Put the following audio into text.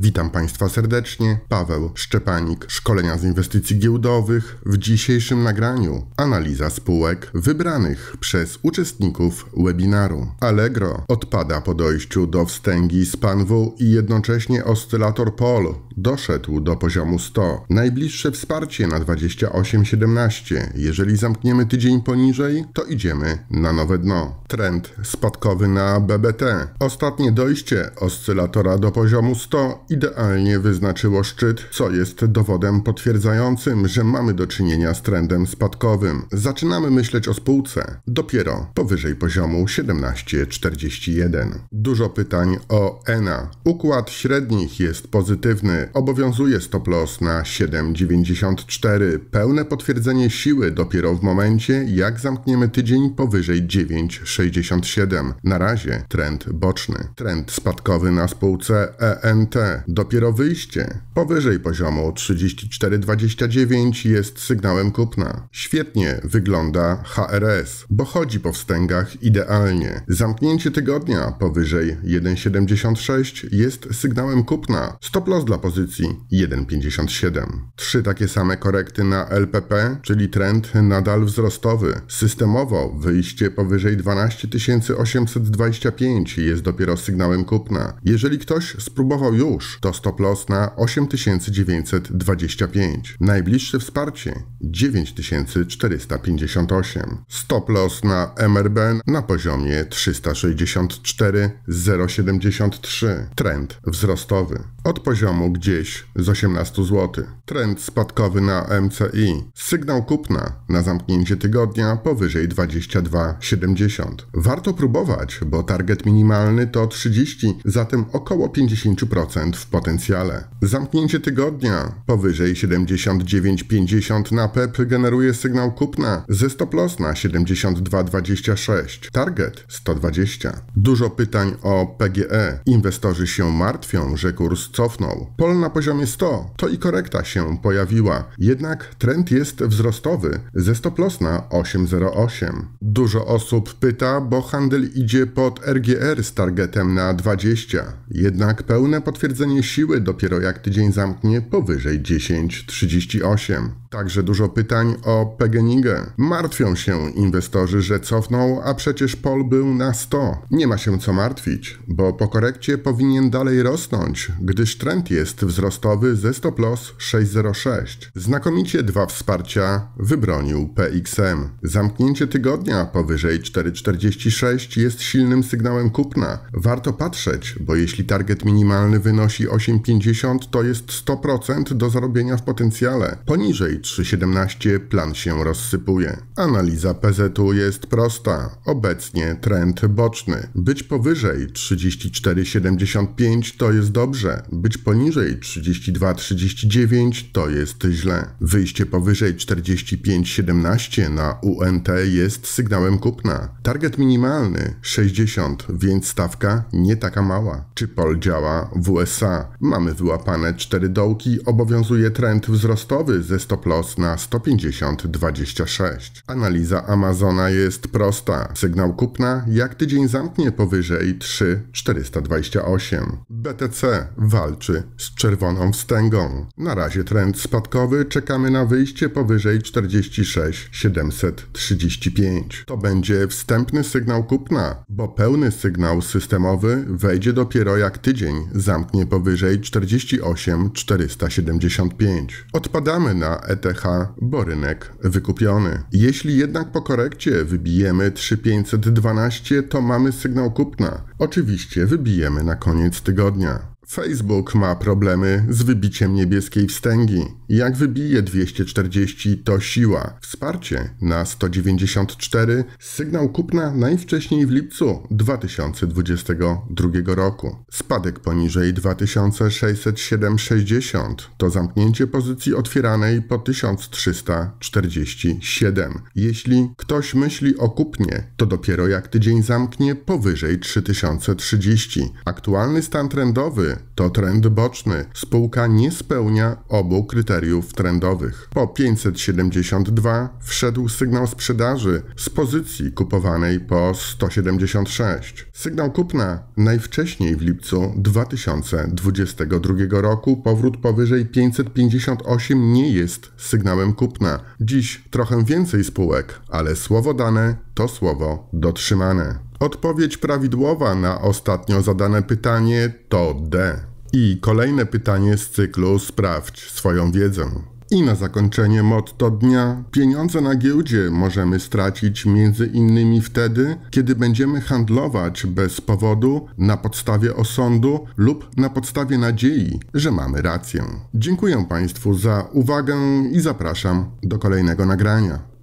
Witam Państwa serdecznie, Paweł Szczepanik, szkolenia z inwestycji giełdowych. W dzisiejszym nagraniu analiza spółek wybranych przez uczestników webinaru. Allegro odpada po dojściu do wstęgi z PanW i jednocześnie oscylator POL doszedł do poziomu 100. Najbliższe wsparcie na 28,17. Jeżeli zamkniemy tydzień poniżej, to idziemy na nowe dno. Trend spadkowy na BBT. Ostatnie dojście oscylatora do poziomu 100 idealnie wyznaczyło szczyt, co jest dowodem potwierdzającym, że mamy do czynienia z trendem spadkowym. Zaczynamy myśleć o spółce dopiero powyżej poziomu 1741. Dużo pytań o ENA. Układ średnich jest pozytywny. Obowiązuje stop loss na 7,94. Pełne potwierdzenie siły dopiero w momencie, jak zamkniemy tydzień powyżej 9,67. Na razie trend boczny. Trend spadkowy na spółce ENT Dopiero wyjście powyżej poziomu 34,29 jest sygnałem kupna. Świetnie wygląda HRS, bo chodzi po wstęgach idealnie. Zamknięcie tygodnia powyżej 1,76 jest sygnałem kupna. Stop loss dla pozycji 1,57. Trzy takie same korekty na LPP, czyli trend nadal wzrostowy. Systemowo wyjście powyżej 12 825 jest dopiero sygnałem kupna. Jeżeli ktoś spróbował już fundusz to stop loss na 8925. Najbliższe wsparcie 9458. Stop loss na MRB na poziomie 364,073. Trend wzrostowy. Od poziomu gdzieś z 18 zł. Trend spadkowy na MCI. Sygnał kupna na zamknięcie tygodnia powyżej 22,70. Warto próbować, bo target minimalny to 30, zatem około 50% w potencjale. Zamknięcie tygodnia powyżej 79,50 na PEP e generuje sygnał kupna ze stop loss na 72,26. Target 120. Dużo pytań o PGE. Inwestorzy się martwią, że kurs cofnął. Pol na poziomie 100 to i korekta się pojawiła. Jednak trend jest wzrostowy ze stop loss na 8,08. Dużo osób pyta, bo handel idzie pod RGR z targetem na 20. Jednak pełne potwierdzenie siły dopiero jak tydzień zamknie powyżej 10.38. Także dużo pytań o Pegenigę. Martwią się inwestorzy, że cofną, a przecież Pol był na 100. Nie ma się co martwić, bo po korekcie powinien dalej rosnąć, gdyż trend jest wzrostowy ze stop loss 606. Znakomicie dwa wsparcia wybronił PXM. Zamknięcie tygodnia powyżej 4,46 jest silnym sygnałem kupna. Warto patrzeć, bo jeśli target minimalny wynosi wynosi 8,50 to jest 100% do zarobienia w potencjale. Poniżej 3,17 plan się rozsypuje. Analiza PZ-u jest prosta. Obecnie trend boczny. Być powyżej 34,75 to jest dobrze. Być poniżej 32,39 to jest źle. Wyjście powyżej 45,17 na UNT jest sygnałem kupna. Target minimalny 60, więc stawka nie taka mała. Czy POL działa w USA? Mamy wyłapane cztery dołki, obowiązuje trend wzrostowy ze stop loss na 150.26. Analiza Amazona jest prosta. Sygnał kupna jak tydzień zamknie powyżej 3,428. BTC walczy z czerwoną wstęgą. Na razie trend spadkowy, czekamy na wyjście powyżej 46,735. To będzie wstępny sygnał kupna, bo pełny sygnał systemowy wejdzie dopiero jak tydzień zamknie powyżej 48,475. Odpadamy na ETH, bo rynek wykupiony. Jeśli jednak po korekcie wybijemy 3512, to mamy sygnał kupna. Oczywiście wybijemy na koniec tygodnia. Facebook ma problemy z wybiciem niebieskiej wstęgi. Jak wybije 240 to siła. Wsparcie na 194, sygnał kupna najwcześniej w lipcu 2022 roku. Spadek poniżej 26760. to zamknięcie pozycji otwieranej po 1347. Jeśli ktoś myśli o kupnie, to dopiero jak tydzień zamknie powyżej 3030. Aktualny stan trendowy to trend boczny. Spółka nie spełnia obu kryteriów trendowych. Po 572 wszedł sygnał sprzedaży z pozycji kupowanej po 176. Sygnał kupna najwcześniej w lipcu 2022 roku powrót powyżej 558 nie jest sygnałem kupna. Dziś trochę więcej spółek, ale słowo dane to słowo dotrzymane. Odpowiedź prawidłowa na ostatnio zadane pytanie to D. I kolejne pytanie z cyklu Sprawdź swoją wiedzę. I na zakończenie motto dnia. Pieniądze na giełdzie możemy stracić między innymi wtedy, kiedy będziemy handlować bez powodu, na podstawie osądu lub na podstawie nadziei, że mamy rację. Dziękuję Państwu za uwagę i zapraszam do kolejnego nagrania.